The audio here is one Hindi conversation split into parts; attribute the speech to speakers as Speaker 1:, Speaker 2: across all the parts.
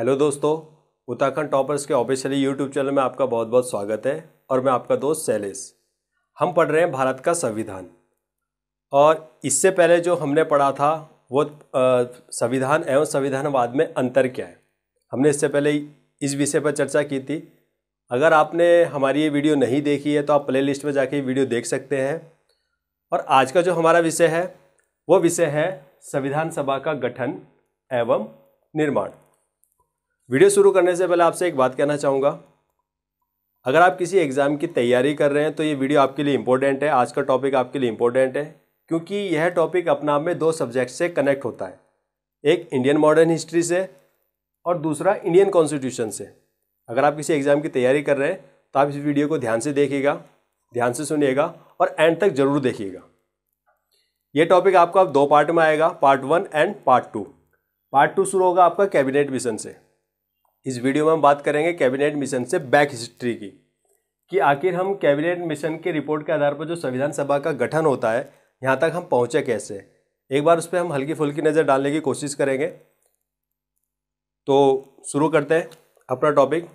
Speaker 1: हेलो दोस्तों उत्तराखंड टॉपर्स के ऑफिशियली यूट्यूब चैनल में आपका बहुत बहुत स्वागत है और मैं आपका दोस्त सैलेश हम पढ़ रहे हैं भारत का संविधान और इससे पहले जो हमने पढ़ा था वो संविधान एवं संविधानवाद में अंतर क्या है हमने इससे पहले इस विषय पर चर्चा की थी अगर आपने हमारी ये वीडियो नहीं देखी है तो आप प्ले लिस्ट में जाके वीडियो देख सकते हैं और आज का जो हमारा विषय है वो विषय है संविधान सभा का गठन एवं निर्माण वीडियो शुरू करने से पहले आपसे एक बात कहना चाहूँगा अगर आप किसी एग्ज़ाम की तैयारी कर रहे हैं तो ये वीडियो आपके लिए इम्पोर्टेंट है आज का टॉपिक आपके लिए इम्पोर्टेंट है क्योंकि यह टॉपिक अपने आप में दो सब्जेक्ट से कनेक्ट होता है एक इंडियन मॉडर्न हिस्ट्री से और दूसरा इंडियन कॉन्स्टिट्यूशन से अगर आप किसी एग्ज़ाम की तैयारी कर रहे हैं तो आप इस वीडियो को ध्यान से देखिएगा ध्यान से सुनिएगा और एंड तक ज़रूर देखिएगा ये टॉपिक आपका दो पार्ट में आएगा part one and part two part two शुरू होगा आपका कैबिनेट मिशन से इस वीडियो में हम बात करेंगे कैबिनेट मिशन से बैक हिस्ट्री की कि आखिर हम कैबिनेट मिशन की रिपोर्ट के आधार पर जो संविधान सभा का गठन होता है यहाँ तक हम पहुँचे कैसे एक बार उस पर हम हल्की फुल्की नज़र डालने की कोशिश करेंगे तो शुरू करते हैं अपना टॉपिक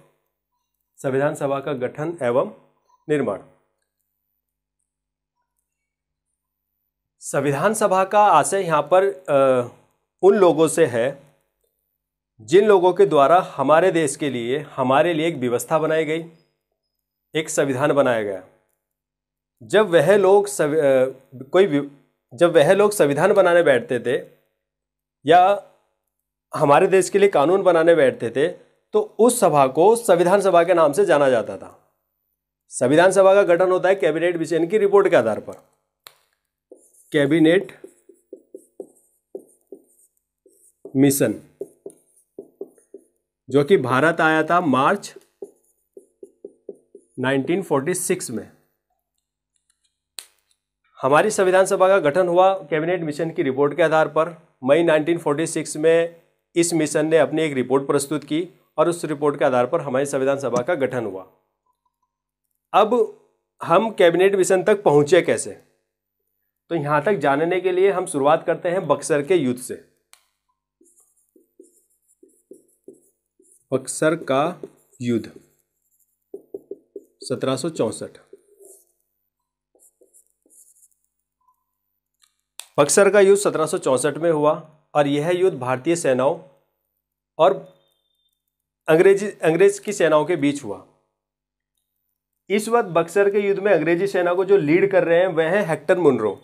Speaker 1: संविधान सभा का गठन एवं निर्माण संविधान सभा का आशय यहाँ पर आ, उन लोगों से है जिन लोगों के द्वारा हमारे देश के लिए हमारे लिए एक व्यवस्था बनाई गई एक संविधान बनाया गया जब वह लोग सव, कोई जब वह लोग संविधान बनाने बैठते थे या हमारे देश के लिए कानून बनाने बैठते थे तो उस सभा को संविधान सभा के नाम से जाना जाता था संविधान सभा का गठन होता है कैबिनेट विशेष की रिपोर्ट के आधार पर कैबिनेट मिशन जो कि भारत आया था मार्च 1946 में हमारी संविधान सभा का गठन हुआ कैबिनेट मिशन की रिपोर्ट के आधार पर मई 1946 में इस मिशन ने अपनी एक रिपोर्ट प्रस्तुत की और उस रिपोर्ट के आधार पर हमारी संविधान सभा का गठन हुआ अब हम कैबिनेट मिशन तक पहुंचे कैसे तो यहाँ तक जानने के लिए हम शुरुआत करते हैं बक्सर के युद्ध से बक्सर का युद्ध सत्रह बक्सर का युद्ध सत्रह में हुआ और यह युद्ध भारतीय सेनाओं और अंग्रेजी अंग्रेज की सेनाओं के बीच हुआ इस वक्त बक्सर के युद्ध में अंग्रेजी सेना को जो लीड कर रहे हैं वह है हेक्टर मुनरो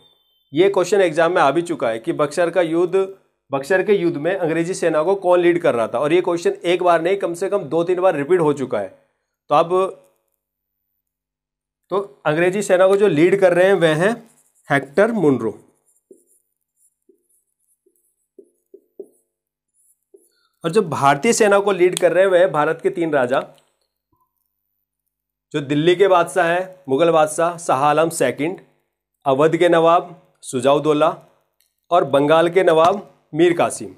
Speaker 1: ये क्वेश्चन एग्जाम में आ भी चुका है कि बक्सर का युद्ध बक्सर के युद्ध में अंग्रेजी सेना को कौन लीड कर रहा था और ये क्वेश्चन एक बार नहीं कम से कम दो तीन बार रिपीट हो चुका है तो अब तो अंग्रेजी सेना को जो लीड कर रहे हैं वह हैं हेक्टर मुंड्रो और जो भारतीय सेना को लीड कर रहे हैं वह भारत के तीन राजा जो दिल्ली के बादशाह हैं मुगल बादशाह शाह आलम सेकंड अवध के नवाब सुजाउदोला और बंगाल के नवाब मीर कासिम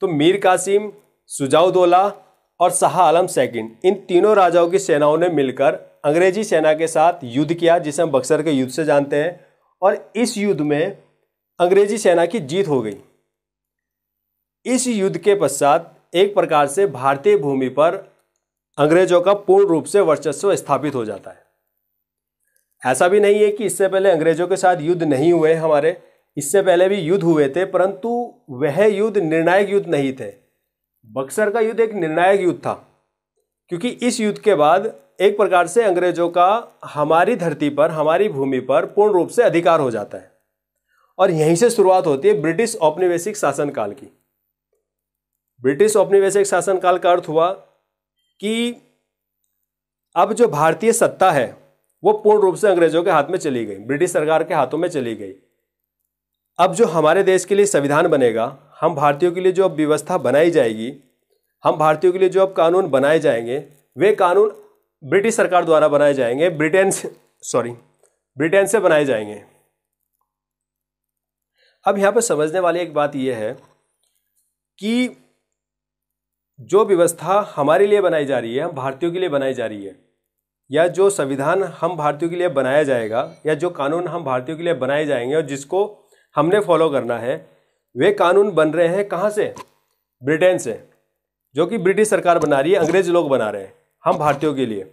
Speaker 1: तो मीर कासिम सुजाउदौला और शाह आलम सेकंड इन तीनों राजाओं की सेनाओं ने मिलकर अंग्रेजी सेना के साथ युद्ध किया जिसे हम बक्सर के युद्ध से जानते हैं और इस युद्ध में अंग्रेजी सेना की जीत हो गई इस युद्ध के पश्चात एक प्रकार से भारतीय भूमि पर अंग्रेजों का पूर्ण रूप से वर्चस्व स्थापित हो जाता है ऐसा भी नहीं है कि इससे पहले अंग्रेजों के साथ युद्ध नहीं हुए हमारे इससे पहले भी युद्ध हुए थे परंतु वह युद्ध निर्णायक युद्ध नहीं थे बक्सर का युद्ध एक निर्णायक युद्ध था क्योंकि इस युद्ध के बाद एक प्रकार से अंग्रेजों का हमारी धरती पर हमारी भूमि पर पूर्ण रूप से अधिकार हो जाता है और यहीं से शुरुआत होती है ब्रिटिश औपनिवेशिक शासनकाल की ब्रिटिश औपनिवेशिक शासनकाल का अर्थ हुआ कि अब जो भारतीय सत्ता है वो पूर्ण रूप से अंग्रेजों के हाथ में चली गई ब्रिटिश सरकार के हाथों में चली गई अब जो हमारे देश के लिए संविधान बनेगा हम भारतीयों के लिए जो अब व्यवस्था बनाई जाएगी हम भारतीयों के लिए जो अब कानून बनाए जाएंगे वे कानून ब्रिटिश सरकार द्वारा बनाए जाएंगे ब्रिटेन से सॉरी ब्रिटेन से बनाए जाएंगे अब यहाँ पर समझने वाली एक बात यह है कि जो व्यवस्था हमारे लिए बनाई जा रही है हम भारतीयों के लिए बनाई जा रही है या जो संविधान हम भारतीयों के लिए बनाया जाएगा या जो कानून हम भारतीयों के लिए बनाए जाएंगे और जिसको हमने फॉलो करना है वे कानून बन रहे हैं कहाँ से ब्रिटेन से जो कि ब्रिटिश सरकार बना रही है अंग्रेज लोग बना रहे हैं हम भारतीयों के लिए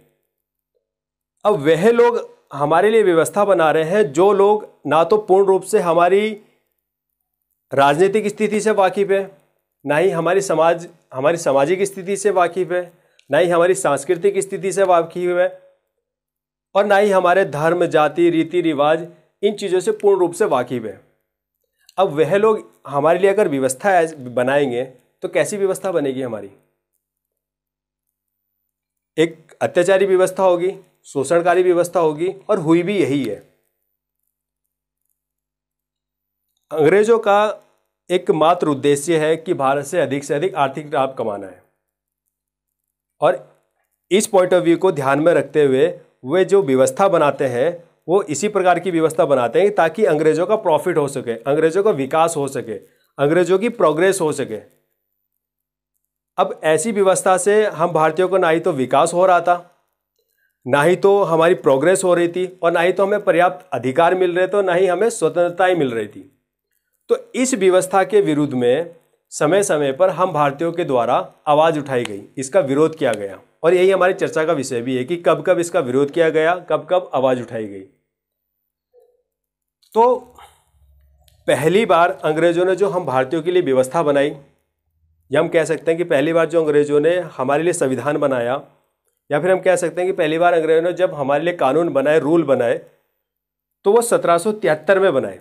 Speaker 1: अब वह लोग हमारे लिए व्यवस्था बना रहे हैं जो लोग ना तो पूर्ण रूप से हमारी राजनीतिक स्थिति से वाकिफ़ है ना ही हमारी समाज हमारी सामाजिक स्थिति से वाकिफ़ है ना ही हमारी सांस्कृतिक स्थिति से वाकिफ़ है और ना ही हमारे धर्म जाति रीति रिवाज इन चीज़ों से पूर्ण रूप से वाकिफ़ है अब वह लोग हमारे लिए अगर व्यवस्था बनाएंगे तो कैसी व्यवस्था बनेगी हमारी एक अत्याचारी व्यवस्था होगी शोषणकारी व्यवस्था होगी और हुई भी यही है अंग्रेजों का एक मात्र उद्देश्य है कि भारत से अधिक से अधिक आर्थिक लाभ कमाना है और इस पॉइंट ऑफ व्यू को ध्यान में रखते हुए वे जो व्यवस्था बनाते हैं वो इसी प्रकार की व्यवस्था बनाते हैं ताकि अंग्रेज़ों का प्रॉफिट हो सके अंग्रेज़ों का विकास हो सके अंग्रेज़ों की प्रोग्रेस हो सके अब ऐसी व्यवस्था से हम भारतीयों का ना ही तो विकास हो रहा था ना ही तो हमारी प्रोग्रेस हो रही थी और ना ही तो हमें पर्याप्त अधिकार मिल रहे थे ना ही हमें स्वतंत्रताएँ मिल रही थी तो इस व्यवस्था के विरुद्ध में समय समय पर हम भारतीयों के द्वारा आवाज़ उठाई गई इसका विरोध किया गया और यही हमारी चर्चा का विषय भी है कि कब कब इसका विरोध किया गया कब कब आवाज़ उठाई गई तो पहली बार अंग्रेज़ों ने जो हम भारतीयों के लिए व्यवस्था बनाई या हम कह सकते हैं कि पहली बार जो अंग्रेज़ों ने हमारे लिए संविधान बनाया या फिर हम कह सकते हैं कि पहली बार अंग्रेज़ों ने जब हमारे लिए कानून बनाए रूल बनाए तो वो सत्रह में बनाए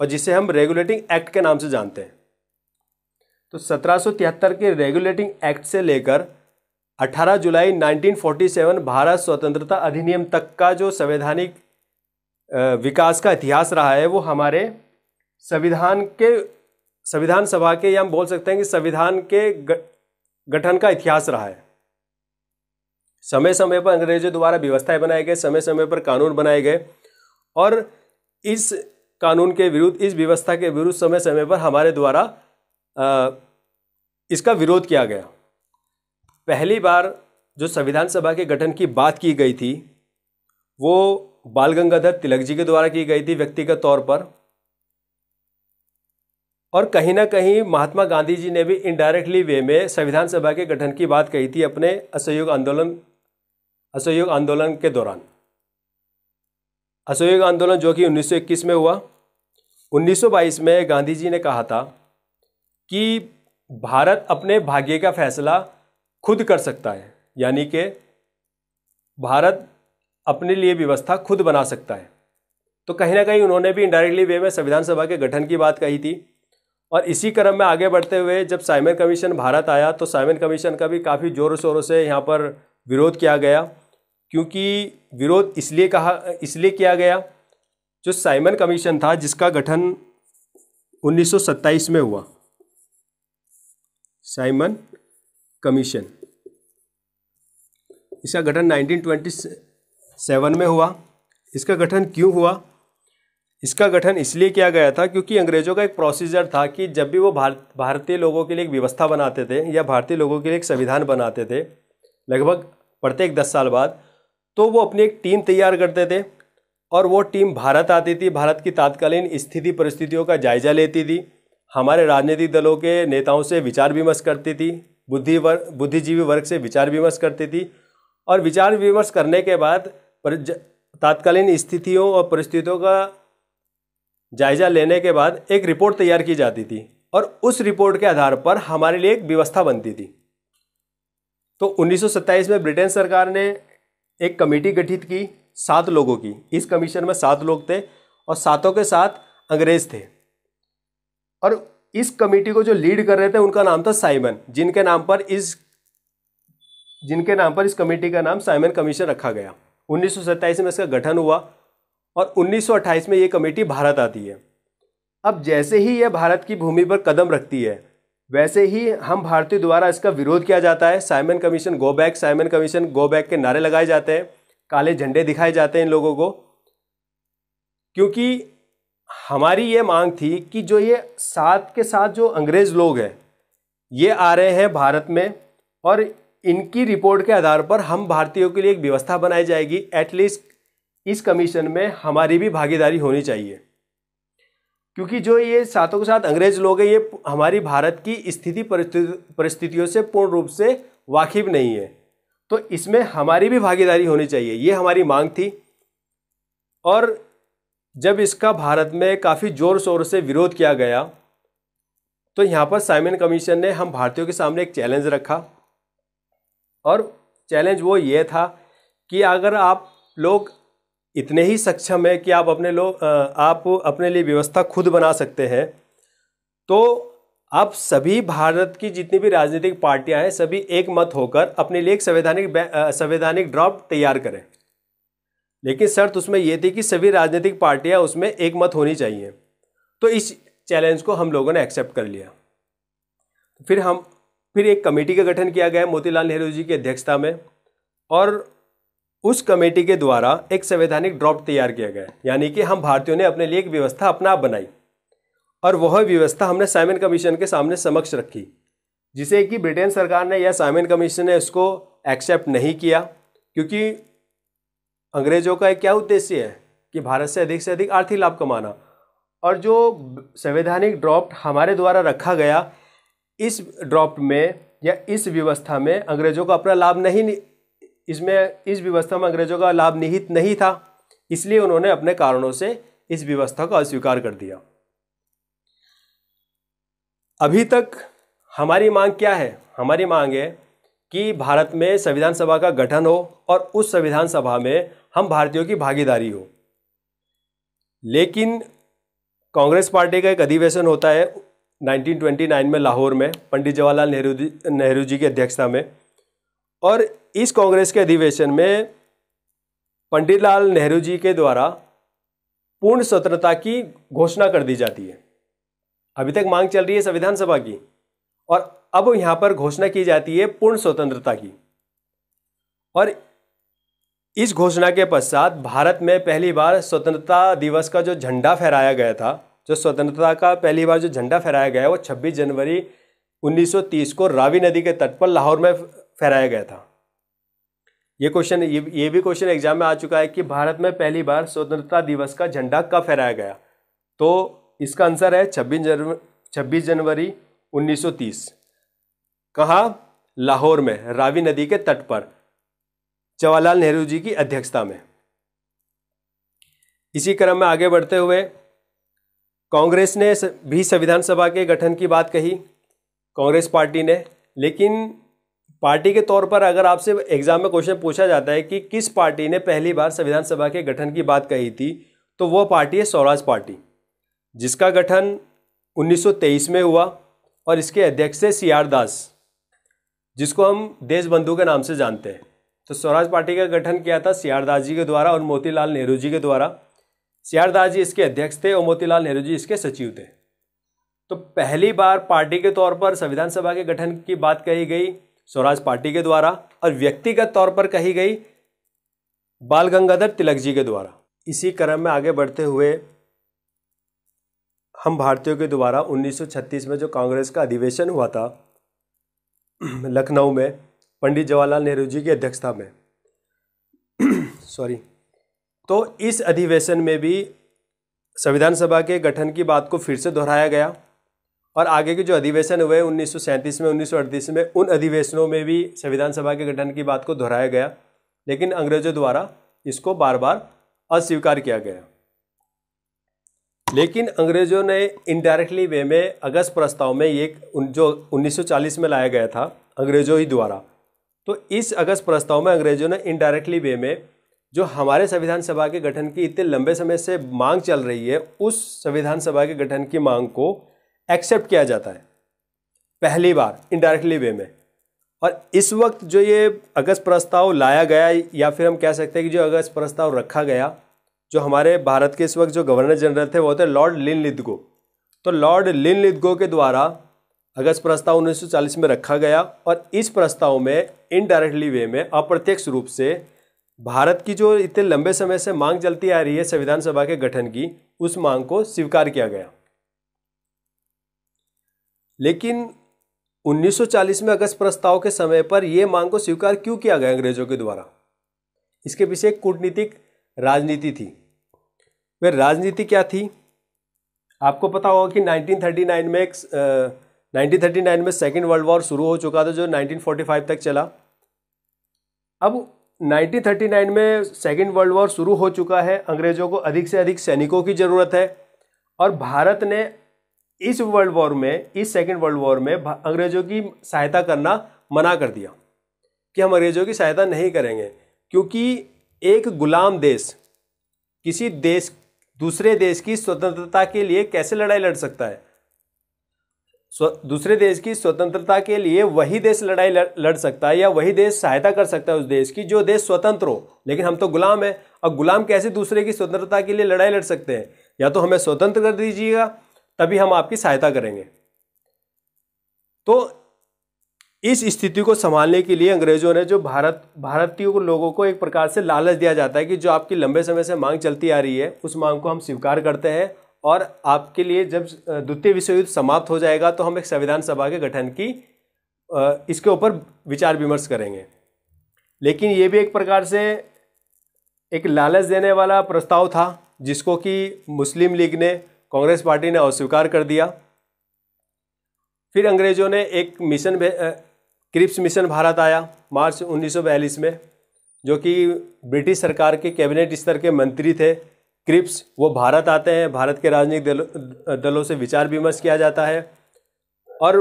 Speaker 1: और जिसे हम रेगुलेटिंग एक्ट के नाम से जानते हैं तो सत्रह के रेगुलेटिंग एक्ट से लेकर 18 जुलाई 1947 भारत स्वतंत्रता अधिनियम तक का जो संवैधानिक विकास का इतिहास रहा है वो हमारे संविधान के संविधान सभा के या हम बोल सकते हैं कि संविधान के गठन का इतिहास रहा है समय समय पर अंग्रेजों द्वारा व्यवस्थाएं बनाए गए समय समय पर कानून बनाए गए और इस कानून के विरुद्ध इस व्यवस्था के विरुद्ध समय समय पर हमारे द्वारा इसका विरोध किया गया पहली बार जो संविधान सभा के गठन की बात की गई थी वो बाल गंगाधर तिलक जी के द्वारा की गई थी व्यक्तिगत तौर पर और कहीं ना कहीं महात्मा गांधी जी ने भी इनडायरेक्टली वे में संविधान सभा के गठन की बात कही थी अपने असहयोग आंदोलन असहयोग आंदोलन के दौरान असहयोग आंदोलन जो कि 1921 में हुआ 1922 में गांधी जी ने कहा था कि भारत अपने भाग्य का फैसला खुद कर सकता है यानी कि भारत अपने लिए व्यवस्था खुद बना सकता है तो कहीं ना कहीं उन्होंने भी इंडायरेक्टली वे में संविधान सभा के गठन की बात कही थी और इसी क्रम में आगे बढ़ते हुए जब साइमन कमीशन भारत आया तो साइमन कमीशन का भी काफ़ी ज़ोरों शोरों से यहाँ पर विरोध किया गया क्योंकि विरोध इसलिए कहा इसलिए किया गया जो साइमन कमीशन था जिसका गठन 1927 में हुआ साइमन कमीशन इसका गठन 1920 सेवन में हुआ इसका गठन क्यों हुआ इसका गठन इसलिए किया गया था क्योंकि अंग्रेज़ों का एक प्रोसीजर था कि जब भी वो भारत भारतीय लोगों के लिए एक व्यवस्था बनाते थे या भारतीय लोगों के लिए एक संविधान बनाते थे लगभग प्रत्येक दस साल बाद तो वो अपनी एक टीम तैयार करते थे और वो टीम भारत आती थी भारत की तात्कालीन स्थिति परिस्थितियों का जायजा लेती थी हमारे राजनीतिक दलों के नेताओं से विचार विमर्श करती थी बुद्धि वर्ग बुद्धिजीवी वर्ग से विचार विमर्श करती थी और विचार विमर्श करने के बाद पर तात्कालीन स्थितियों और परिस्थितियों का जायजा लेने के बाद एक रिपोर्ट तैयार की जाती थी और उस रिपोर्ट के आधार पर हमारे लिए एक व्यवस्था बनती थी तो 1927 में ब्रिटेन सरकार ने एक कमेटी गठित की सात लोगों की इस कमीशन में सात लोग थे और सातों के साथ अंग्रेज थे और इस कमेटी को जो लीड कर रहे थे उनका नाम था साइमन जिनके नाम पर इस जिनके नाम पर इस कमेटी का नाम साइमन कमीशन रखा गया उन्नीस में इसका गठन हुआ और 1928 में ये कमेटी भारत आती है अब जैसे ही यह भारत की भूमि पर कदम रखती है वैसे ही हम भारतीय द्वारा इसका विरोध किया जाता है Simon commission go back Simon commission go back के नारे लगाए जाते हैं काले झंडे दिखाए जाते हैं इन लोगों को क्योंकि हमारी ये मांग थी कि जो ये साथ के साथ जो अंग्रेज़ लोग हैं ये आ रहे हैं भारत में और इनकी रिपोर्ट के आधार पर हम भारतीयों के लिए एक व्यवस्था बनाई जाएगी एटलीस्ट इस कमीशन में हमारी भी भागीदारी होनी चाहिए क्योंकि जो ये साथों के साथ अंग्रेज लोग हैं ये हमारी भारत की स्थिति परिस्थितियों से पूर्ण रूप से वाकिफ नहीं है तो इसमें हमारी भी भागीदारी होनी चाहिए ये हमारी मांग थी और जब इसका भारत में काफ़ी ज़ोर शोर से विरोध किया गया तो यहाँ पर साइमन कमीशन ने हम भारतीयों के सामने एक चैलेंज रखा और चैलेंज वो ये था कि अगर आप लोग इतने ही सक्षम है कि आप अपने लोग आप अपने लिए व्यवस्था खुद बना सकते हैं तो आप सभी भारत की जितनी भी राजनीतिक पार्टियां हैं सभी एक मत होकर अपने लिए एक संवैधानिक संवैधानिक ड्राफ्ट तैयार करें लेकिन शर्त उसमें ये थी कि सभी राजनीतिक पार्टियां उसमें एक मत होनी चाहिए तो इस चैलेंज को हम लोगों ने एक्सेप्ट कर लिया फिर हम फिर एक कमेटी का गठन किया गया मोतीलाल नेहरू जी की अध्यक्षता में और उस कमेटी के द्वारा एक संवैधानिक ड्राफ्ट तैयार किया गया यानी कि हम भारतीयों ने अपने लिए एक व्यवस्था अपना आप बनाई और वह व्यवस्था हमने साइमन कमीशन के सामने समक्ष रखी जिसे कि ब्रिटेन सरकार ने या साइमन कमीशन ने इसको एक्सेप्ट नहीं किया क्योंकि अंग्रेज़ों का क्या उद्देश्य है कि भारत से अधिक से अधिक आर्थिक लाभ कमाना और जो संवैधानिक ड्रॉप्ट हमारे द्वारा रखा गया इस ड्रॉप्ट में या इस व्यवस्था में अंग्रेजों का अपना लाभ नहीं इसमें इस व्यवस्था में अंग्रेजों का लाभ निहित नहीं था इसलिए उन्होंने अपने कारणों से इस व्यवस्था को अस्वीकार कर दिया अभी तक हमारी मांग क्या है हमारी मांग है कि भारत में संविधान सभा का गठन हो और उस संविधान सभा में हम भारतीयों की भागीदारी हो लेकिन कांग्रेस पार्टी का एक अधिवेशन होता है 1929 में लाहौर में पंडित जवाहरलाल नेहरू नेहरू जी की अध्यक्षता में और इस कांग्रेस के अधिवेशन में पंडित लाल नेहरू जी के द्वारा पूर्ण स्वतंत्रता की घोषणा कर दी जाती है अभी तक मांग चल रही है संविधान सभा की और अब यहाँ पर घोषणा की जाती है पूर्ण स्वतंत्रता की और इस घोषणा के पश्चात भारत में पहली बार स्वतंत्रता दिवस का जो झंडा फहराया गया था जो स्वतंत्रता का पहली बार जो झंडा फहराया गया वो 26 जनवरी 1930 को रावी नदी के तट पर लाहौर में फहराया गया था ये क्वेश्चन ये, ये भी क्वेश्चन एग्जाम में आ चुका है कि भारत में पहली बार स्वतंत्रता दिवस का झंडा कब फहराया गया तो इसका आंसर है छब्बीस जनवरी छब्बीस जनवरी 1930 कहा लाहौर में रावी नदी के तट पर जवाहरलाल नेहरू जी की अध्यक्षता में इसी क्रम में आगे बढ़ते हुए कांग्रेस ने भी संविधान सभा के गठन की बात कही कांग्रेस पार्टी ने लेकिन पार्टी के तौर पर अगर आपसे एग्जाम में क्वेश्चन पूछा जाता है कि किस पार्टी ने पहली बार संविधान सभा के गठन की बात कही थी तो वह पार्टी है स्वराज पार्टी जिसका गठन उन्नीस में हुआ और इसके अध्यक्ष थे सी आर दास जिसको हम देशबंधु के नाम से जानते हैं तो स्वराज पार्टी का गठन किया था सी आर दास जी के द्वारा और मोतीलाल नेहरू जी के द्वारा सियारदास दास जी इसके अध्यक्ष थे और मोतीलाल नेहरू जी इसके सचिव थे तो पहली बार पार्टी के तौर पर संविधान सभा के गठन की बात कही गई स्वराज पार्टी के द्वारा और व्यक्तिगत तौर पर कही गई बाल गंगाधर तिलक जी के द्वारा इसी क्रम में आगे बढ़ते हुए हम भारतीयों के द्वारा 1936 में जो कांग्रेस का अधिवेशन हुआ था लखनऊ में पंडित जवाहरलाल नेहरू जी की अध्यक्षता में सॉरी तो इस अधिवेशन में भी संविधान सभा के गठन की बात को फिर से दोहराया गया और आगे के जो अधिवेशन हुए 1937 में 1938 में उन अधिवेशनों में भी संविधान सभा के गठन की बात को दोहराया गया लेकिन अंग्रेजों द्वारा इसको बार बार अस्वीकार किया गया लेकिन अंग्रेजों ने इनडायरेक्टली वे में अगस्त प्रस्ताव में ये जो 1940 में लाया गया था अंग्रेजों ही द्वारा तो इस अगस्त प्रस्ताव में अंग्रेजों ने इनडायरेक्टली वे में जो हमारे संविधान सभा के गठन की इतने लंबे समय से मांग चल रही है उस संविधान सभा के गठन की मांग को एक्सेप्ट किया जाता है पहली बार इनडायरेक्टली वे में और इस वक्त जो ये अगस्त प्रस्ताव लाया गया या फिर हम कह सकते हैं कि जो अगस्त प्रस्ताव रखा गया जो हमारे भारत के इस वक्त जो गवर्नर जनरल थे वो थे लॉर्ड लिन लिदगो तो लॉर्ड लिन लिदगो के द्वारा अगस्त प्रस्ताव 1940 में रखा गया और इस प्रस्ताव में इनडायरेक्टली वे में अप्रत्यक्ष रूप से भारत की जो इतने लंबे समय से मांग चलती आ रही है संविधान सभा के गठन की उस मांग को स्वीकार किया गया लेकिन 1940 में अगस्त प्रस्ताव के समय पर यह मांग को स्वीकार क्यों किया गया अंग्रेजों के द्वारा इसके पीछे एक कूटनीतिक राजनीति थी वह राजनीति क्या थी आपको पता होगा कि 1939 में एक आ, 1939 में सेकेंड वर्ल्ड वॉर शुरू हो चुका था जो 1945 तक चला अब 1939 में सेकेंड वर्ल्ड वॉर शुरू हो चुका है अंग्रेज़ों को अधिक से अधिक सैनिकों की ज़रूरत है और भारत ने इस वर्ल्ड वॉर में इस सेकेंड वर्ल्ड वॉर में अंग्रेज़ों की सहायता करना मना कर दिया कि हम अंग्रेज़ों की सहायता नहीं करेंगे क्योंकि एक गुलाम देश किसी देश दूसरे देश की स्वतंत्रता के लिए कैसे लड़ाई लड़ सकता है दूसरे देश की स्वतंत्रता के लिए वही देश लड़ाई लड़ सकता है या वही देश सहायता कर सकता है उस देश की जो देश स्वतंत्र हो लेकिन हम तो गुलाम हैं और गुलाम कैसे दूसरे की स्वतंत्रता के लिए लड़ाई लड़ सकते हैं या तो हमें स्वतंत्र कर दीजिएगा तभी हम आपकी सहायता करेंगे तो इस स्थिति को संभालने के लिए अंग्रेजों ने जो भारत भारतीय लोगों को एक प्रकार से लालच दिया जाता है कि जो आपकी लंबे समय से मांग चलती आ रही है उस मांग को हम स्वीकार करते हैं और आपके लिए जब द्वितीय विश्व युद्ध समाप्त हो जाएगा तो हम एक संविधान सभा के गठन की इसके ऊपर विचार विमर्श करेंगे लेकिन ये भी एक प्रकार से एक लालच देने वाला प्रस्ताव था जिसको कि मुस्लिम लीग ने कांग्रेस पार्टी ने अस्वीकार कर दिया फिर अंग्रेज़ों ने एक मिशन क्रिप्स मिशन भारत आया मार्च 1942 में जो कि ब्रिटिश सरकार के कैबिनेट स्तर के मंत्री थे क्रिप्स वो भारत आते हैं भारत के राजनीतिक दलों दलों से विचार विमर्श किया जाता है और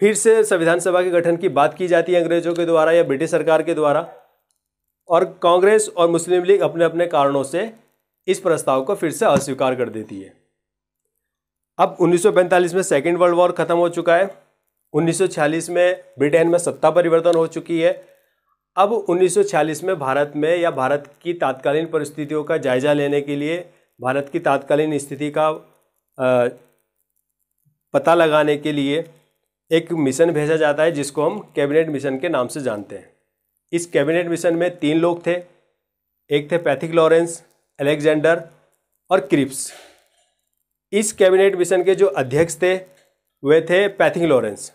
Speaker 1: फिर से संविधान सभा के गठन की बात की जाती है अंग्रेजों के द्वारा या ब्रिटिश सरकार के द्वारा और कांग्रेस और मुस्लिम लीग अपने अपने कारणों से इस प्रस्ताव को फिर से अस्वीकार कर देती है अब 1945 में सेकेंड वर्ल्ड वॉर ख़त्म हो चुका है 1946 में ब्रिटेन में सत्ता परिवर्तन हो चुकी है अब 1946 में भारत में या भारत की तात्कालीन परिस्थितियों का जायज़ा लेने के लिए भारत की तात्कालीन स्थिति का पता लगाने के लिए एक मिशन भेजा जाता है जिसको हम कैबिनेट मिशन के नाम से जानते हैं इस कैबिनेट मिशन में तीन लोग थे एक थे पैथिक लॉरेंस अलेक्जेंडर और क्रिप्स इस कैबिनेट मिशन के जो अध्यक्ष थे वे थे पैथिक लॉरेंस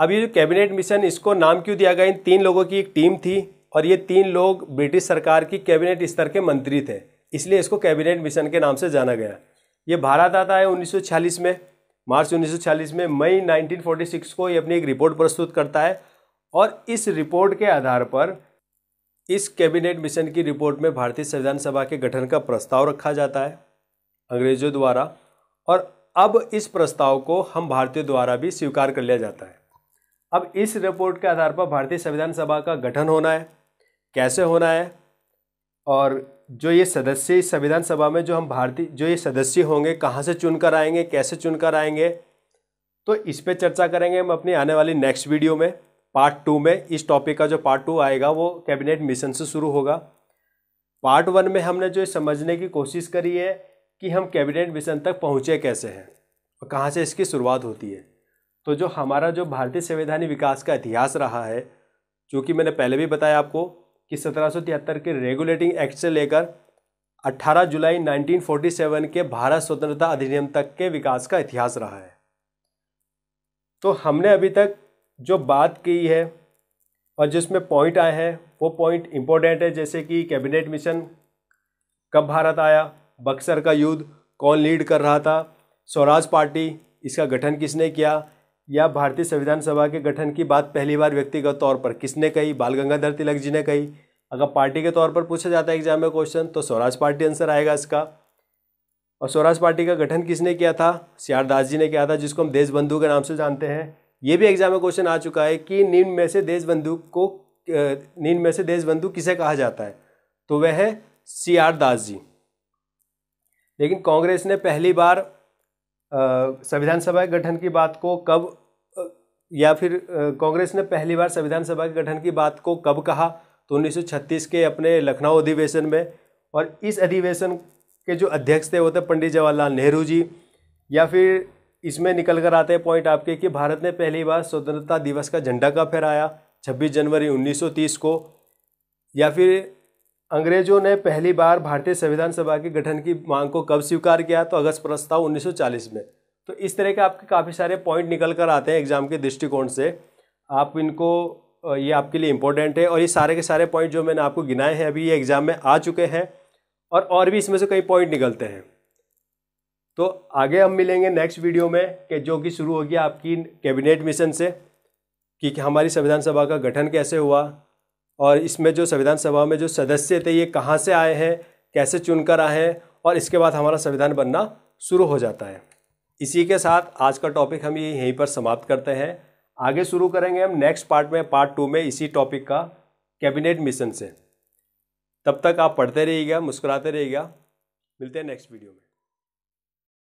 Speaker 1: अब ये जो कैबिनेट मिशन इसको नाम क्यों दिया गया इन तीन लोगों की एक टीम थी और ये तीन लोग ब्रिटिश सरकार की कैबिनेट स्तर के मंत्री थे इसलिए इसको कैबिनेट मिशन के नाम से जाना गया ये भारत आता है 1946 में मार्च 1946 में मई 1946 को ये अपनी एक रिपोर्ट प्रस्तुत करता है और इस रिपोर्ट के आधार पर इस कैबिनेट मिशन की रिपोर्ट में भारतीय संविधान सभा के गठन का प्रस्ताव रखा जाता है अंग्रेजों द्वारा और अब इस प्रस्ताव को हम भारतीयों द्वारा भी स्वीकार कर लिया जाता है अब इस रिपोर्ट के आधार पर भारतीय संविधान सभा का गठन होना है कैसे होना है और जो ये सदस्य संविधान सभा में जो हम भारतीय जो ये सदस्य होंगे कहाँ से चुन कर आएंगे कैसे चुन कर आएंगे तो इस पर चर्चा करेंगे हम अपनी आने वाली नेक्स्ट वीडियो में पार्ट टू में इस टॉपिक का जो पार्ट टू आएगा वो कैबिनेट मिशन से शुरू होगा पार्ट वन में हमने जो समझने की कोशिश करी है कि हम कैबिनेट मिशन तक पहुँचे कैसे हैं और कहाँ से इसकी शुरुआत होती है तो जो हमारा जो भारतीय संवैधानिक विकास का इतिहास रहा है जो कि मैंने पहले भी बताया आपको कि सत्रह के रेगुलेटिंग एक्ट से लेकर 18 जुलाई 1947 के भारत स्वतंत्रता अधिनियम तक के विकास का इतिहास रहा है तो हमने अभी तक जो बात की है और जिसमें पॉइंट आए हैं वो पॉइंट इम्पोर्टेंट है जैसे कि कैबिनेट मिशन कब भारत आया बक्सर का युद्ध कौन लीड कर रहा था स्वराज पार्टी इसका गठन किसने किया या भारतीय संविधान सभा के गठन की बात पहली बार व्यक्तिगत तौर पर किसने कही बाल गंगाधर तिलक जी ने कही अगर पार्टी के तौर पर पूछा जाता है एग्जाम में क्वेश्चन तो स्वराज पार्टी आंसर आएगा इसका और स्वराज पार्टी का गठन किसने किया था सियार दास जी ने किया था जिसको हम देश बंधु के नाम से जानते हैं ये भी एग्जाम में क्वेश्चन आ चुका है कि निम्न में से देश बंधु को निम्न में से देश बंधु किसे कहा जाता है तो वह है सी आर दास जी लेकिन कांग्रेस ने पहली बार संविधान सभा के गठन की बात को कब या फिर कांग्रेस ने पहली बार संविधान सभा के गठन की बात को कब कहा तो 1936 के अपने लखनऊ अधिवेशन में और इस अधिवेशन के जो अध्यक्ष थे वो थे पंडित जवाहरलाल नेहरू जी या फिर इसमें निकल कर आते हैं पॉइंट आपके कि भारत ने पहली बार स्वतंत्रता दिवस का झंडा कब फहराया 26 जनवरी 1930 को या फिर अंग्रेजों ने पहली बार भारतीय संविधान सभा के गठन की मांग को कब स्वीकार किया तो अगस्त प्रस्ताव 1940 में तो इस तरह के आपके काफ़ी सारे पॉइंट निकल कर आते हैं एग्जाम के दृष्टिकोण से आप इनको ये आपके लिए इम्पोर्टेंट है और ये सारे के सारे पॉइंट जो मैंने आपको गिनाए हैं अभी ये एग्ज़ाम में आ चुके हैं और और भी इसमें से कई पॉइंट निकलते हैं तो आगे हम मिलेंगे नेक्स्ट वीडियो में कि जो कि शुरू होगी आपकी कैबिनेट मिशन से कि हमारी संविधान सभा का गठन कैसे हुआ और इसमें जो संविधान सभा में जो सदस्य थे ये कहाँ से आए हैं कैसे चुनकर आए हैं और इसके बाद हमारा संविधान बनना शुरू हो जाता है इसी के साथ आज का टॉपिक हम ये यहीं पर समाप्त करते हैं आगे शुरू करेंगे हम नेक्स्ट पार्ट में पार्ट टू में इसी टॉपिक का कैबिनेट मिशन से तब तक आप पढ़ते रहिएगा मुस्कुराते रहिएगा मिलते हैं नेक्स्ट वीडियो में